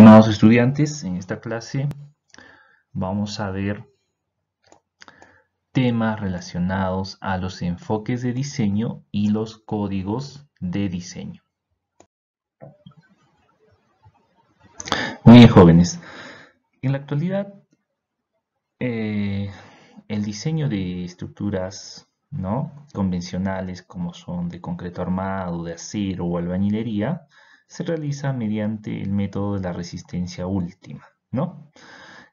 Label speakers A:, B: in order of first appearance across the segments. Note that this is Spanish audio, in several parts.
A: Estimados estudiantes, en esta clase vamos a ver temas relacionados a los enfoques de diseño y los códigos de diseño. Muy bien, jóvenes. En la actualidad, eh, el diseño de estructuras ¿no? convencionales como son de concreto armado, de acero o albañilería, se realiza mediante el método de la resistencia última, ¿no?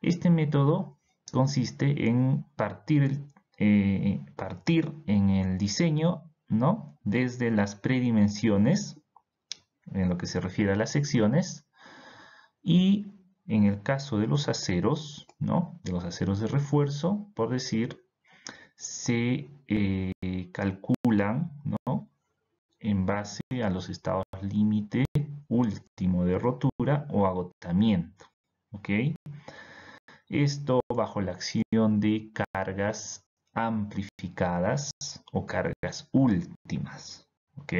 A: Este método consiste en partir, eh, partir en el diseño, ¿no? Desde las predimensiones, en lo que se refiere a las secciones, y en el caso de los aceros, ¿no? de los aceros de refuerzo, por decir, se eh, calculan ¿no? en base a los estados límite último de rotura o agotamiento. ¿ok? Esto bajo la acción de cargas amplificadas o cargas últimas. ¿ok?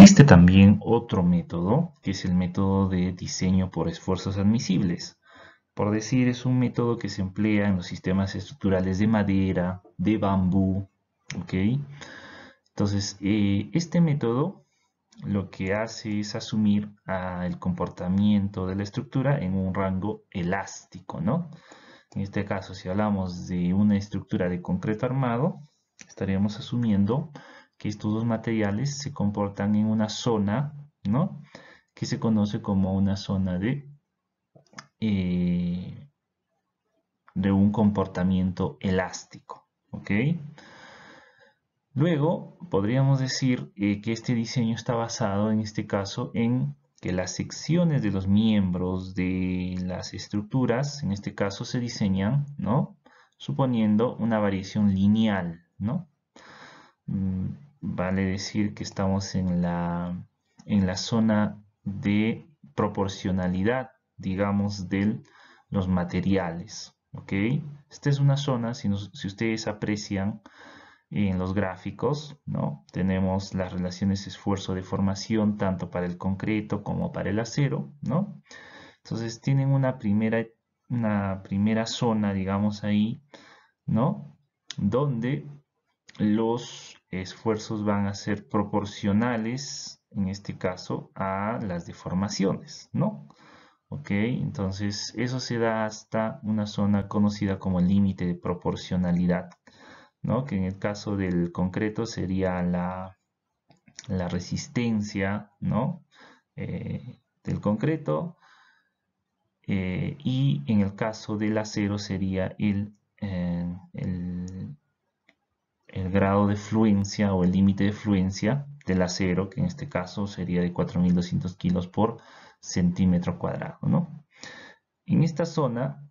A: Existe también otro método, que es el método de diseño por esfuerzos admisibles. Por decir, es un método que se emplea en los sistemas estructurales de madera, de bambú, ¿ok? Entonces, eh, este método lo que hace es asumir ah, el comportamiento de la estructura en un rango elástico, ¿no? En este caso, si hablamos de una estructura de concreto armado, estaríamos asumiendo que estos dos materiales se comportan en una zona, ¿no? Que se conoce como una zona de, eh, de un comportamiento elástico, ¿ok? Luego, podríamos decir eh, que este diseño está basado, en este caso, en que las secciones de los miembros de las estructuras, en este caso, se diseñan, ¿no? Suponiendo una variación lineal, ¿no? Mm, vale decir que estamos en la, en la zona de proporcionalidad, digamos, de los materiales. ¿ok? Esta es una zona, si, si ustedes aprecian en los gráficos, ¿no? tenemos las relaciones esfuerzo-deformación tanto para el concreto como para el acero. ¿no? Entonces tienen una primera, una primera zona, digamos ahí, ¿no? donde los esfuerzos van a ser proporcionales, en este caso, a las deformaciones, ¿no? ¿Ok? Entonces, eso se da hasta una zona conocida como límite de proporcionalidad, ¿no? Que en el caso del concreto sería la, la resistencia, ¿no? Eh, del concreto. Eh, y en el caso del acero sería el eh, el grado de fluencia o el límite de fluencia del acero, que en este caso sería de 4.200 kilos por centímetro cuadrado. ¿no? En esta zona,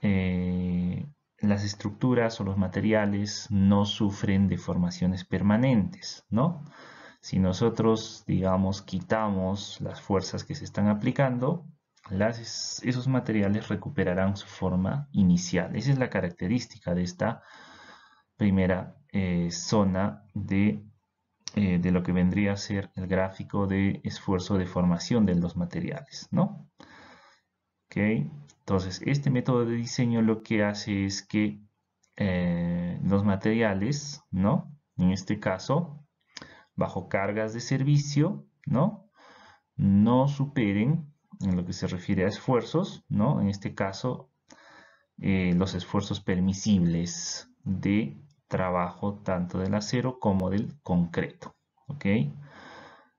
A: eh, las estructuras o los materiales no sufren deformaciones permanentes. ¿no? Si nosotros, digamos, quitamos las fuerzas que se están aplicando, esos materiales recuperarán su forma inicial. Esa es la característica de esta primera eh, zona de, eh, de, lo que vendría a ser el gráfico de esfuerzo de formación de los materiales, ¿no? Entonces, este método de diseño lo que hace es que eh, los materiales, ¿no? En este caso, bajo cargas de servicio, ¿no? No superen, en lo que se refiere a esfuerzos, ¿no? En este caso, los esfuerzos permisibles de trabajo tanto del acero como del concreto. ¿ok?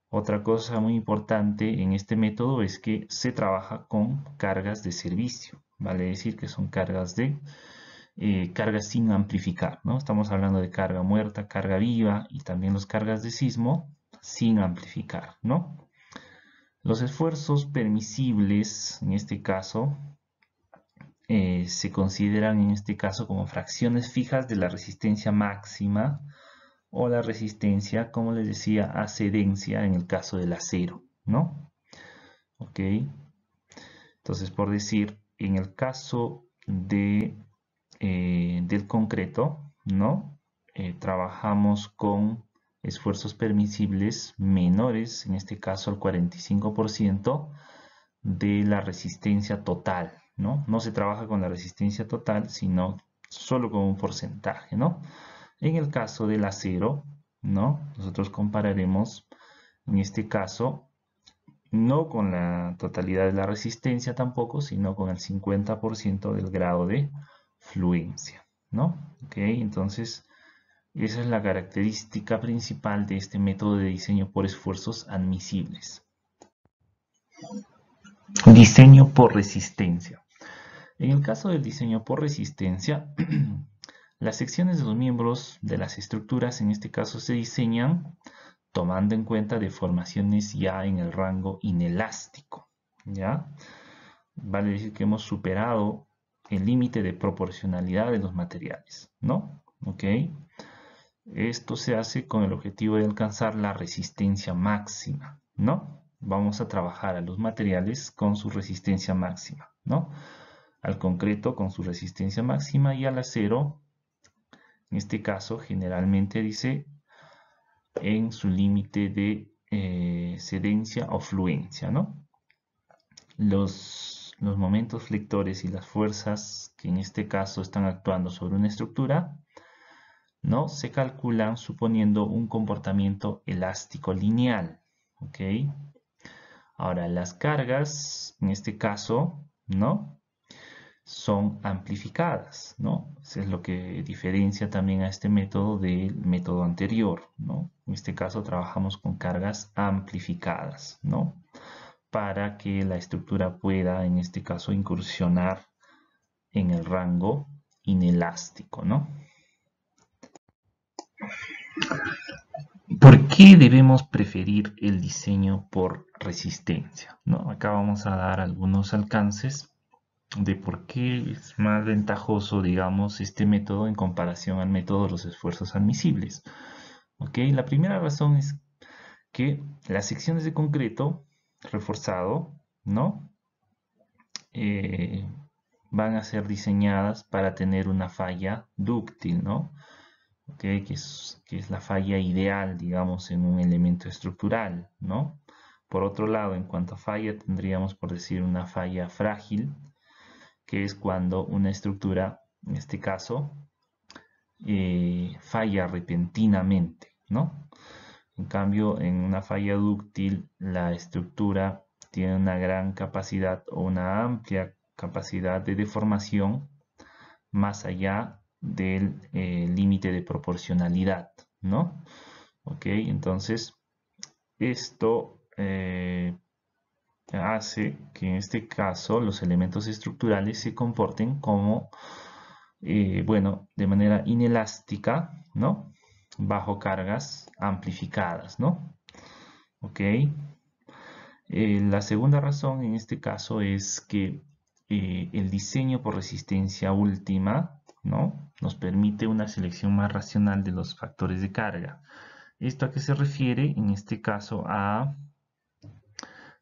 A: Otra cosa muy importante en este método es que se trabaja con cargas de servicio, vale decir que son cargas de eh, cargas sin amplificar, ¿no? Estamos hablando de carga muerta, carga viva y también las cargas de sismo sin amplificar, ¿no? Los esfuerzos permisibles, en este caso, eh, se consideran en este caso como fracciones fijas de la resistencia máxima o la resistencia, como les decía, acedencia en el caso del acero, ¿no? Ok. Entonces, por decir, en el caso de, eh, del concreto, ¿no? Eh, trabajamos con esfuerzos permisibles menores, en este caso al 45% de la resistencia total, ¿no? No se trabaja con la resistencia total, sino solo con un porcentaje, ¿no? En el caso del acero, ¿no? Nosotros compararemos, en este caso, no con la totalidad de la resistencia tampoco, sino con el 50% del grado de fluencia, ¿no? entonces... Esa es la característica principal de este método de diseño por esfuerzos admisibles. Diseño por resistencia. En el caso del diseño por resistencia, las secciones de los miembros de las estructuras en este caso se diseñan tomando en cuenta deformaciones ya en el rango inelástico. ¿ya? Vale decir que hemos superado el límite de proporcionalidad de los materiales, ¿no? ¿Ok? Esto se hace con el objetivo de alcanzar la resistencia máxima, ¿no? Vamos a trabajar a los materiales con su resistencia máxima, ¿no? al concreto con su resistencia máxima y al acero, en este caso generalmente dice en su límite de cedencia eh, o fluencia, ¿no? Los, los momentos flectores y las fuerzas que en este caso están actuando sobre una estructura ¿no? Se calculan suponiendo un comportamiento elástico lineal, ¿ok? Ahora, las cargas, en este caso, ¿no? son amplificadas, ¿no? Eso es lo que diferencia también a este método del método anterior, ¿no? En este caso trabajamos con cargas amplificadas, ¿no? Para que la estructura pueda, en este caso, incursionar en el rango inelástico, ¿no? ¿Por qué debemos preferir el diseño por resistencia? ¿no? Acá vamos a dar algunos alcances de por qué es más ventajoso, digamos, este método en comparación al método de los esfuerzos admisibles. ¿Ok? La primera razón es que las secciones de concreto reforzado, ¿no? Eh, van a ser diseñadas para tener una falla dúctil, ¿no? que, es, que es la falla ideal, digamos, en un elemento estructural, ¿no? Por otro lado, en cuanto a falla, tendríamos, por decir, una falla frágil, que es cuando una estructura, en este caso, eh, falla repentinamente, ¿no? En cambio, en una falla dúctil, la estructura tiene una gran capacidad o una amplia capacidad de deformación más allá del eh, límite de proporcionalidad, ¿no? Ok, entonces esto eh, hace ah, que en este caso los elementos estructurales se comporten como, eh, bueno, de manera inelástica, ¿no? Bajo cargas amplificadas, ¿no? ¿Ok? Eh, la segunda razón en este caso es que eh, el diseño por resistencia última, ¿no? Nos permite una selección más racional de los factores de carga. ¿Esto a qué se refiere? En este caso a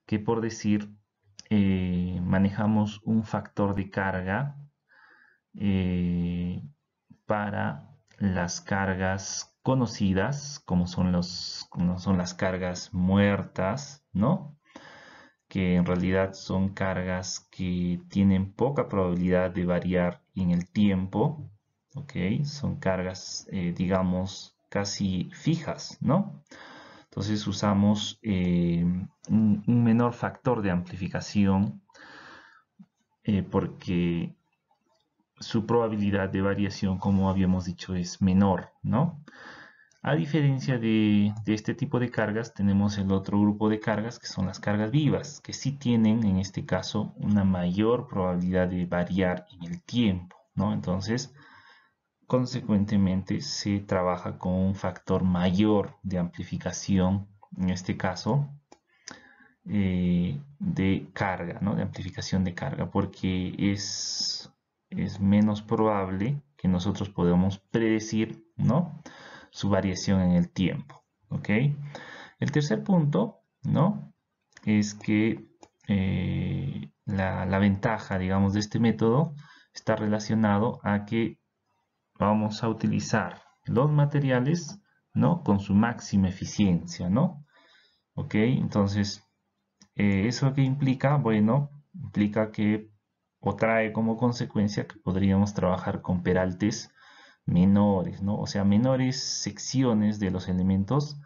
A: que por decir eh, manejamos un factor de carga eh, para las cargas conocidas, como son, los, son las cargas muertas, ¿no? que en realidad son cargas que tienen poca probabilidad de variar en el tiempo, ¿ok? Son cargas, eh, digamos, casi fijas, ¿no? Entonces usamos eh, un, menor factor de amplificación eh, porque su probabilidad de variación, como habíamos dicho, es menor, ¿no? A diferencia de, de, este tipo de cargas, tenemos el otro grupo de cargas, que son las cargas vivas, que sí tienen, en este caso, una mayor probabilidad de variar en el tiempo, ¿no? Entonces, Consecuentemente, se trabaja con un factor mayor de amplificación, en este caso, eh, de carga, ¿no? de amplificación de carga, porque es, es menos probable que nosotros podamos predecir ¿no? su variación en el tiempo. El tercer punto ¿no? es que eh, la, ventaja, digamos, de este método está relacionado a que vamos a utilizar los materiales, ¿no? Con su máxima eficiencia, ¿no? Ok, entonces, eh, ¿eso qué implica? Bueno, implica que, o trae como consecuencia que podríamos trabajar con peraltes menores, ¿no? O sea, menores secciones de los elementos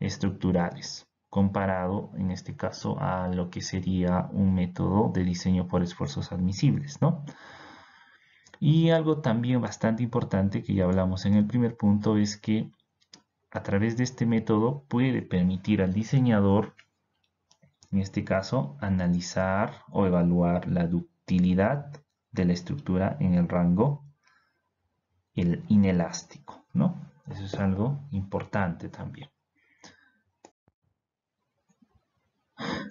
A: estructurales, comparado en este caso a lo que sería un método de diseño por esfuerzos admisibles, ¿no? Y algo también bastante importante que ya hablamos en el primer punto es que a través de este método puede permitir al diseñador, en este caso, analizar o evaluar la ductilidad de la estructura en el rango el inelástico, ¿no? Eso es algo importante también.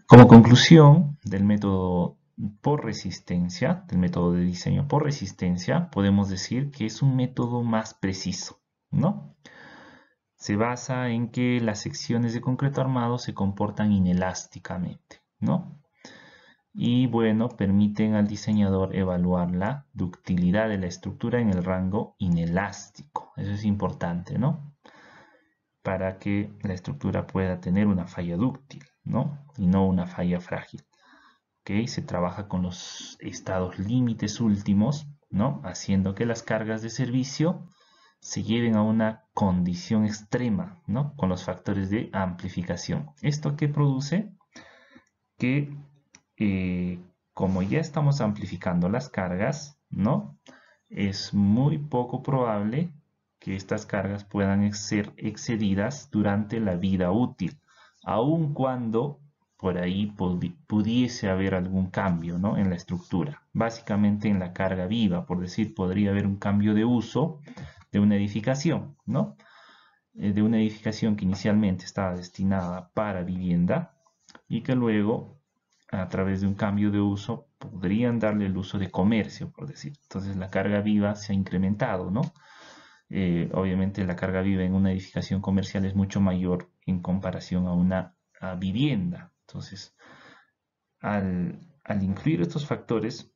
A: Como conclusión del método por resistencia, del método de diseño por resistencia, podemos decir que es un método más preciso, ¿no? Se basa en que las secciones de concreto armado se comportan inelásticamente, ¿no? Y bueno, permiten al diseñador evaluar la ductilidad de la estructura en el rango inelástico. Eso es importante, ¿no? Para que la estructura pueda tener una falla dúctil, ¿no? Y no una falla frágil. Se trabaja con los estados límites últimos, ¿no? Haciendo que las cargas de servicio se lleven a una condición extrema, ¿no? Con los factores de amplificación. ¿Esto qué produce? Que eh, como ya estamos amplificando las cargas, ¿no? Es muy poco probable que estas cargas puedan ser excedidas durante la vida útil, aun cuando por ahí pudiese haber algún cambio ¿no? en la estructura, básicamente en la carga viva, por decir, podría haber un cambio de uso de una edificación, ¿no? Eh, de una edificación que inicialmente estaba destinada para vivienda y que luego, a través de un cambio de uso, podrían darle el uso de comercio, por decir. Entonces la carga viva se ha incrementado, ¿no? Eh, obviamente la carga viva en una edificación comercial es mucho mayor en comparación a una a vivienda, entonces, al, incluir estos factores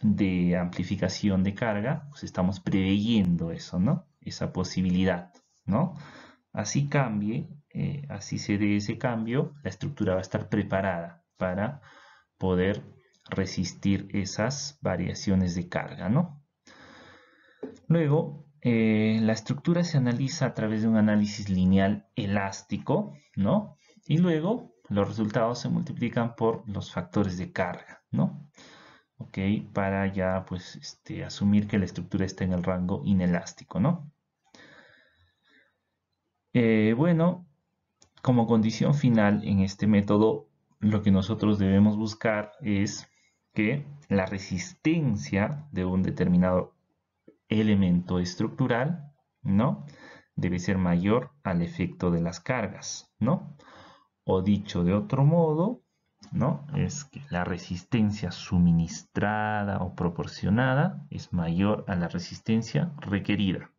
A: de amplificación de carga, pues estamos preveyendo eso, ¿no? Esa posibilidad, ¿no? Así cambie, eh, así se dé ese cambio, la estructura va a estar preparada para poder resistir esas variaciones de carga, ¿no? Luego, eh, la estructura se analiza a través de un análisis lineal elástico, ¿no? Y luego los resultados se multiplican por los factores de carga, ¿no? Ok, para ya pues este, asumir que la estructura está en el rango inelástico, ¿no? Eh, bueno, como condición final en este método, lo que nosotros debemos buscar es que la resistencia de un determinado elemento estructural, ¿no? Debe ser mayor al efecto de las cargas, ¿no? O dicho de otro modo, ¿no? Es que la resistencia suministrada o proporcionada es mayor a la resistencia requerida.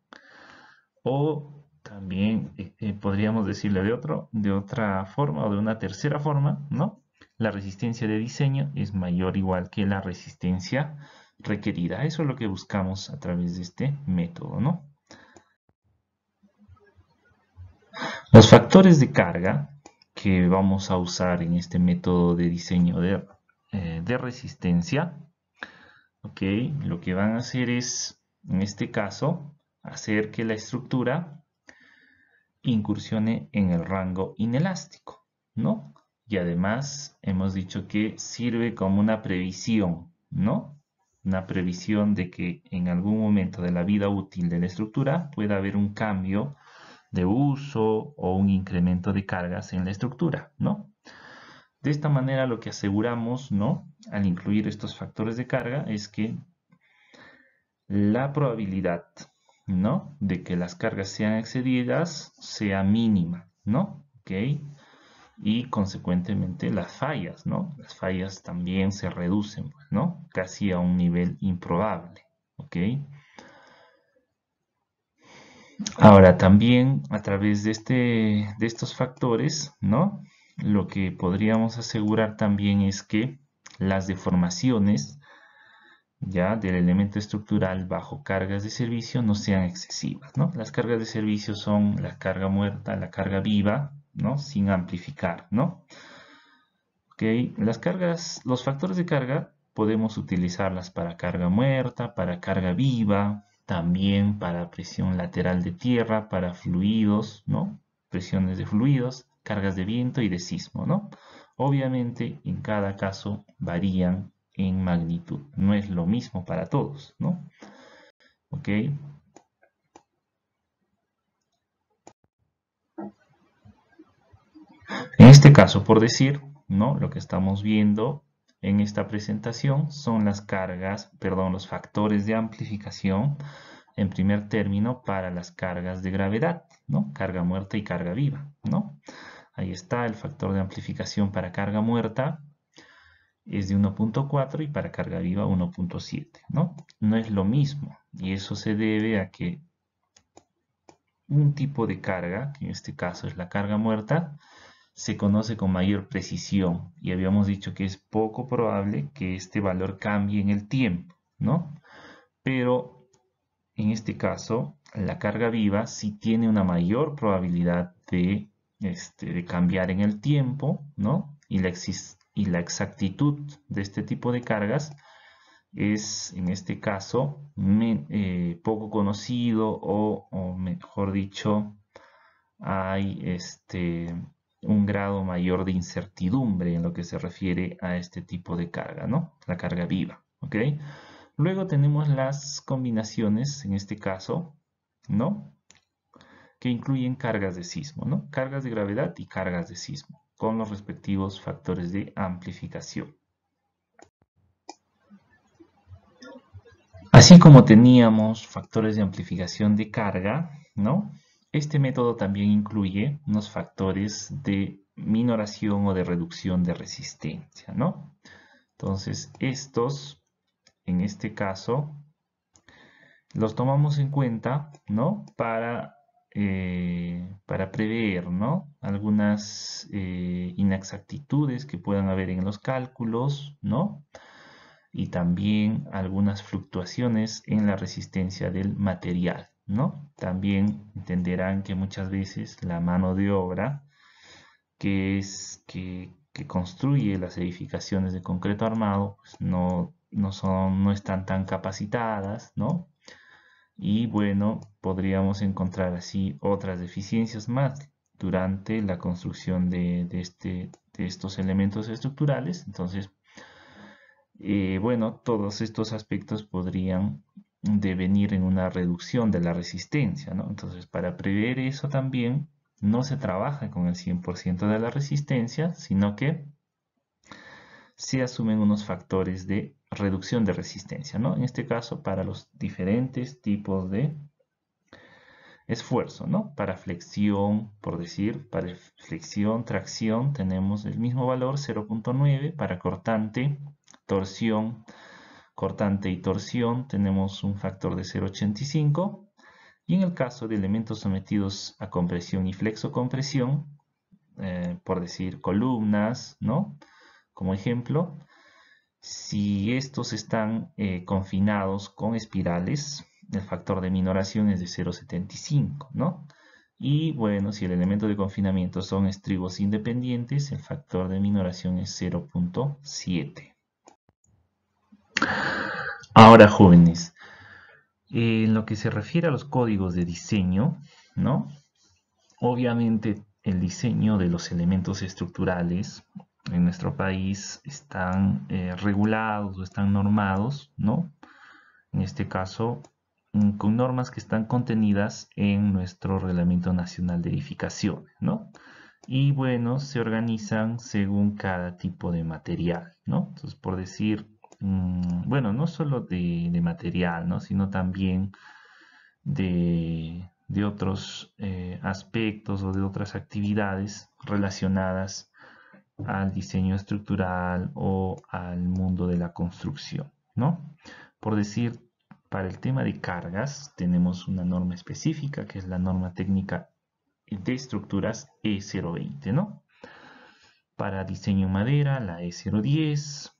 A: O también eh, podríamos decirle de, otro, de otra forma o de una tercera forma, ¿no? La resistencia de diseño es mayor o igual que la resistencia requerida. Eso es lo que buscamos a través de este método, ¿no? Los factores de carga que vamos a usar en este método de diseño de, eh, resistencia. Lo que van a hacer es, en este caso, hacer que la estructura incursione en el rango inelástico, ¿no? Y además hemos dicho que sirve como una previsión, ¿no? Una previsión de que en algún momento de la vida útil de la estructura pueda haber un cambio de uso o un incremento de cargas en la estructura, ¿no? De esta manera lo que aseguramos, ¿no? Al incluir estos factores de carga es que la probabilidad, ¿no? De que las cargas sean excedidas sea mínima, ¿no? ¿Ok? Y consecuentemente las fallas, ¿no? Las fallas también se reducen, pues, ¿no? Casi a un nivel improbable, ¿ok? Ahora, también a través de, este, de estos factores, ¿no? Lo que podríamos asegurar también es que las deformaciones ya del elemento estructural bajo cargas de servicio no sean excesivas. ¿no? Las cargas de servicio son la carga muerta, la carga viva, ¿no? sin amplificar. ¿no? Okay. Las cargas, los factores de carga podemos utilizarlas para carga muerta, para carga viva, también para presión lateral de tierra, para fluidos, ¿no? Presiones de fluidos, cargas de viento y de sismo, ¿no? Obviamente, en cada caso varían en magnitud. No es lo mismo para todos, ¿no? ¿Ok? En este caso, por decir, ¿no? Lo que estamos viendo en esta presentación son las cargas, perdón, los factores de amplificación en primer término para las cargas de gravedad, ¿no? Carga muerta y carga viva, ¿no? Ahí está el factor de amplificación para carga muerta es de 1.4 y para carga viva 1.7, ¿no? No es lo mismo y eso se debe a que un tipo de carga, que en este caso es la carga muerta, se conoce con mayor precisión y habíamos dicho que es poco probable que este valor cambie en el tiempo, ¿no? Pero en este caso, la carga viva sí tiene una mayor probabilidad de, este, cambiar en el tiempo, ¿no? Y la, exactitud de este tipo de cargas es, en este caso, eh, poco conocido o mejor dicho, hay este un grado mayor de incertidumbre en lo que se refiere a este tipo de carga, ¿no? La carga viva, ¿ok? Luego tenemos las combinaciones, en este caso, ¿no? Que incluyen cargas de sismo, ¿no? Cargas de gravedad y cargas de sismo, con los respectivos factores de amplificación. Así como teníamos factores de amplificación de carga, ¿no? Este método también incluye unos factores de minoración o de reducción de resistencia, ¿no? Entonces, estos, en este caso, los tomamos en cuenta, ¿no? Para, eh, para prever, ¿no? Algunas eh, inexactitudes que puedan haber en los cálculos, ¿no? Y también algunas fluctuaciones en la resistencia del material, ¿no? También entenderán que muchas veces la mano de obra que es que, construye las edificaciones de concreto armado pues no, no, son, no están tan capacitadas, ¿no? Y bueno, podríamos encontrar así otras deficiencias más durante la construcción de, este, de estos elementos estructurales. Entonces, eh, bueno, todos estos aspectos podrían de venir en una reducción de la resistencia. ¿no? Entonces, para prever eso también, no se trabaja con el 100% de la resistencia, sino que se asumen unos factores de reducción de resistencia, ¿no? En este caso, para los diferentes tipos de esfuerzo, ¿no? Para flexión, por decir, para flexión, tracción, tenemos el mismo valor, 0.9, para cortante, torsión, cortante y torsión tenemos un factor de 0,85 y en el caso de elementos sometidos a compresión y flexocompresión, compresión eh, por decir columnas, ¿no? Como ejemplo, si estos están eh, confinados con espirales, el factor de minoración es de 0,75, ¿no? Y bueno, si el elemento de confinamiento son estribos independientes, el factor de minoración es 0.7. Ahora, jóvenes, eh, en lo que se refiere a los códigos de diseño, ¿no? Obviamente el diseño de los elementos estructurales en nuestro país están eh, regulados o están normados, ¿no? En este caso, mm, con normas que están contenidas en nuestro Reglamento Nacional de Edificación, ¿no? Y bueno, se organizan según cada tipo de material, ¿no? Entonces, por decir, Mm, bueno, no solo de, material, sino también de, otros eh, aspectos o de otras actividades relacionadas al diseño estructural o al mundo de la construcción, ¿no? Por decir, para el tema de cargas tenemos una norma específica que es la norma técnica de estructuras E020, Para diseño en madera, la E010,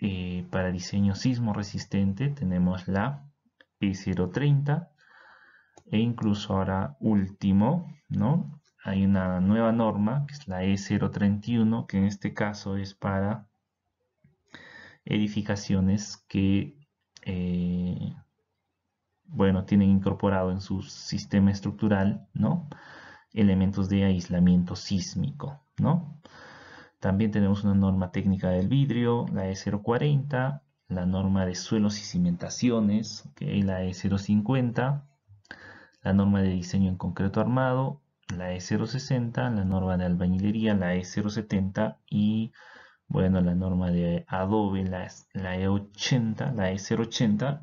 A: eh, para, diseño sismo resistente tenemos la e 030 e incluso ahora último, ¿no? Hay una nueva norma que es la E031 que en este caso es para edificaciones que eh, bueno, tienen incorporado en su sistema estructural, ¿no? Elementos de aislamiento sísmico, ¿no? También tenemos una norma técnica del vidrio, la E040, la norma de suelos y cimentaciones, la E050, la norma de diseño en concreto armado, la E060, la norma de albañilería, la E070 y, bueno, la norma de adobe, la, e, la E80, la E080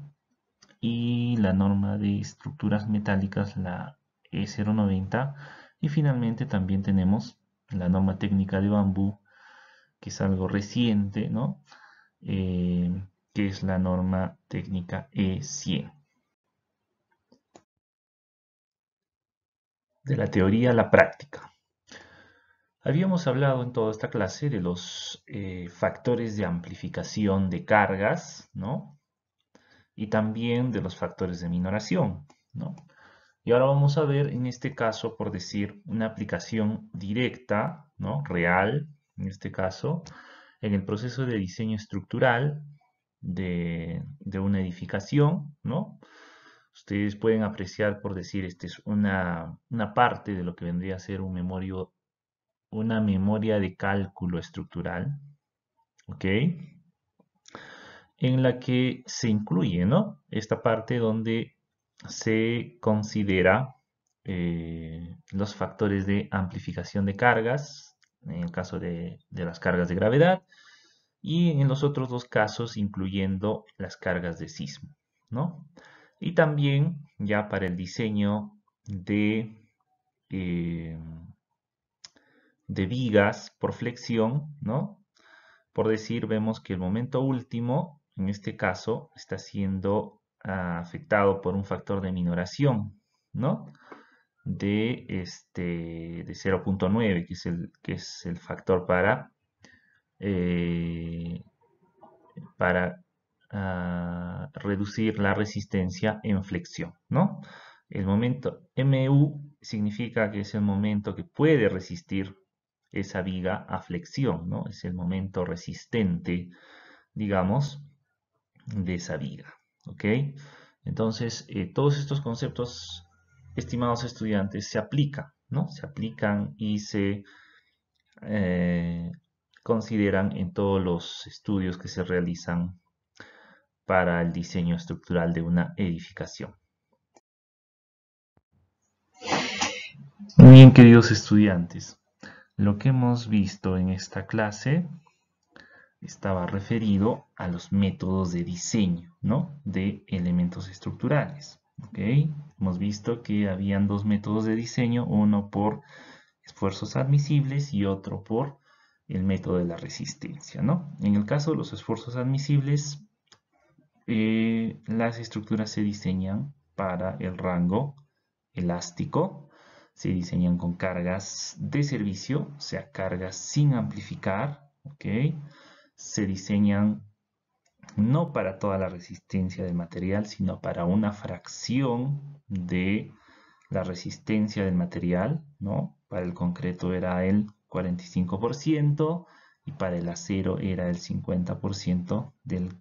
A: y la norma de estructuras metálicas, la E090 y finalmente también tenemos la norma técnica de bambú, que es algo reciente, ¿no? Eh, que es la norma técnica E100. De la teoría a la práctica. Habíamos hablado en toda esta clase de los eh, factores de amplificación de cargas, ¿no? Y también de los factores de minoración, ¿no? Y ahora vamos a ver, en este caso, por decir, una aplicación directa, ¿no? Real, en este caso, en el proceso de diseño estructural de, una edificación, ¿no? Ustedes pueden apreciar, por decir, esta es una, parte de lo que vendría a ser un memoria, una memoria de cálculo estructural, ¿ok? En la que se incluye, ¿no? Esta parte donde se considera eh, los factores de amplificación de cargas, en el caso de, las cargas de gravedad, y en los otros dos casos incluyendo las cargas de sismo. ¿no? Y también ya para el diseño de, eh, de vigas por flexión, ¿no? por decir, vemos que el momento último, en este caso, está siendo ah, afectado por un factor de minoración, ¿no? de, este, de 0.9, que, es el, que es el factor para, eh, para ah, reducir la resistencia en flexión. ¿no? El momento MU significa que es el momento que puede resistir esa viga a flexión, ¿no? es el momento resistente, digamos, de esa viga. Entonces, eh, todos estos conceptos estimados estudiantes, se aplica, ¿no? Se aplican y se eh, consideran en todos los estudios que se realizan para el diseño estructural de una edificación. Muy Bien, queridos estudiantes, lo que hemos visto en esta clase estaba referido a los métodos de diseño ¿no? de elementos estructurales. Okay. Hemos visto que habían dos métodos de diseño, uno por esfuerzos admisibles y otro por el método de la resistencia. ¿no? En el caso de los esfuerzos admisibles, eh, las estructuras se diseñan para el rango elástico, se diseñan con cargas de servicio, o sea, cargas sin amplificar, ¿ok? Se diseñan no para toda la resistencia del material, sino para una fracción de la resistencia del material, ¿no? Para el concreto era el 45% y para el acero era el 50% del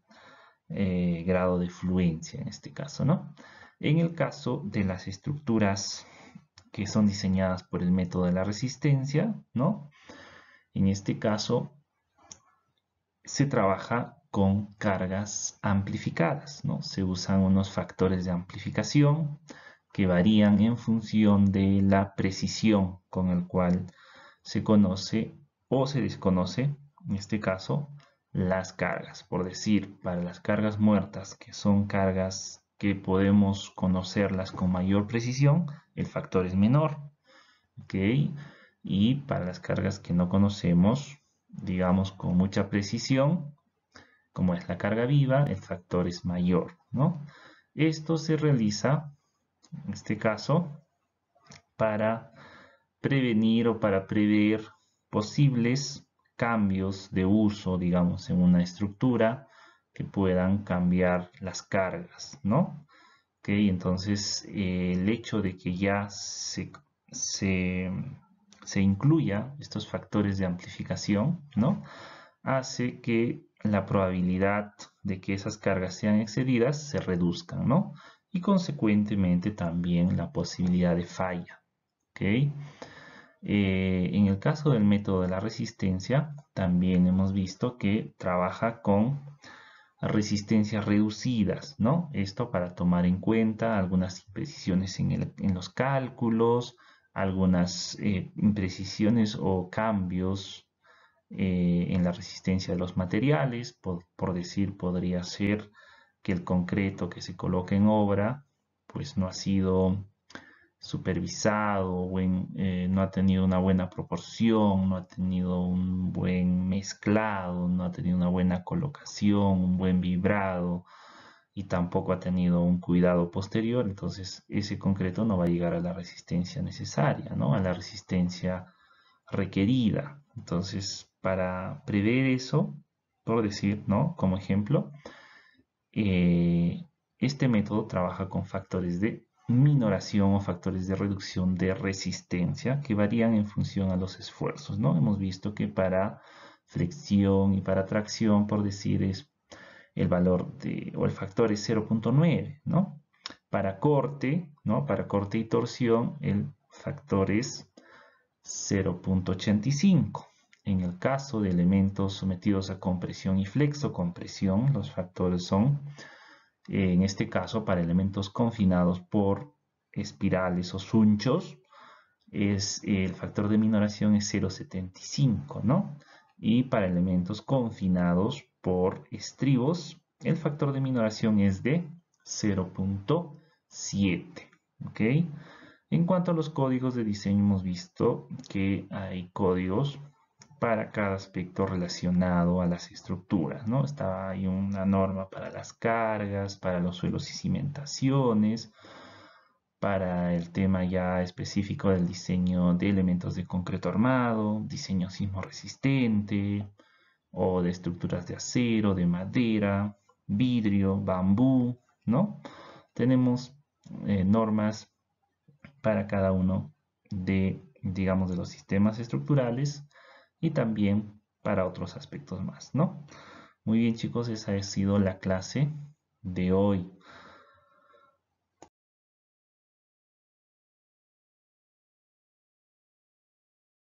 A: eh, grado de fluencia en este caso, ¿no? En el caso de las estructuras que son diseñadas por el método de la resistencia, ¿no? En este caso se trabaja con cargas amplificadas. ¿no? Se usan unos factores de amplificación que varían en función de la precisión con el cual se conoce o se desconoce, en este caso, las cargas. Por decir, para las cargas muertas, que son cargas que podemos conocerlas con mayor precisión, el factor es menor. Y para las cargas que no conocemos, digamos con mucha precisión, como es la carga viva, el factor es mayor, ¿no? Esto se realiza, en este caso, para prevenir o para prever posibles cambios de uso, digamos, en una estructura que puedan cambiar las cargas, ¿no? Ok, entonces el hecho de que ya se, se, se incluya estos factores de amplificación, ¿no? Hace que la probabilidad de que esas cargas sean excedidas se reduzcan, ¿no? Y consecuentemente también la posibilidad de falla, ¿ok? Eh, en el caso del método de la resistencia, también hemos visto que trabaja con resistencias reducidas, ¿no? Esto para tomar en cuenta algunas imprecisiones en, los cálculos, algunas eh, imprecisiones o cambios eh, en la resistencia de los materiales, por, decir, podría ser que el concreto que se coloca en obra, pues no ha sido supervisado, eh, no ha tenido una buena proporción, no ha tenido un buen mezclado, no ha tenido una buena colocación, un buen vibrado, y tampoco ha tenido un cuidado posterior, entonces ese concreto no va a llegar a la resistencia necesaria, ¿no? A la resistencia requerida. Entonces, para prever eso, por decir, ¿no? Como ejemplo, eh, este método trabaja con factores de minoración o factores de reducción de resistencia que varían en función a los esfuerzos, ¿no? Hemos visto que para fricción y para tracción, por decir, es el valor de, o el factor es 0.9, ¿no? Para corte, ¿no? Para corte y torsión, el factor es 0.85. En el caso de elementos sometidos a compresión y flexo-compresión los factores son, eh, en este caso, para elementos confinados por espirales o sunchos, es, eh, el factor de minoración es 0,75, ¿no? Y para elementos confinados por estribos, el factor de minoración es de 0.7, ¿ok? En cuanto a los códigos de diseño, hemos visto que hay códigos para cada aspecto relacionado a las estructuras, ¿no? Estaba ahí una norma para las cargas, para los suelos y cimentaciones, para el tema ya específico del diseño de elementos de concreto armado, diseño sismo resistente, o de estructuras de acero, de madera, vidrio, bambú, ¿no? Tenemos eh, normas para cada uno de, digamos, de los sistemas estructurales y también para otros aspectos más, ¿no? Muy bien chicos, esa ha sido la clase de hoy.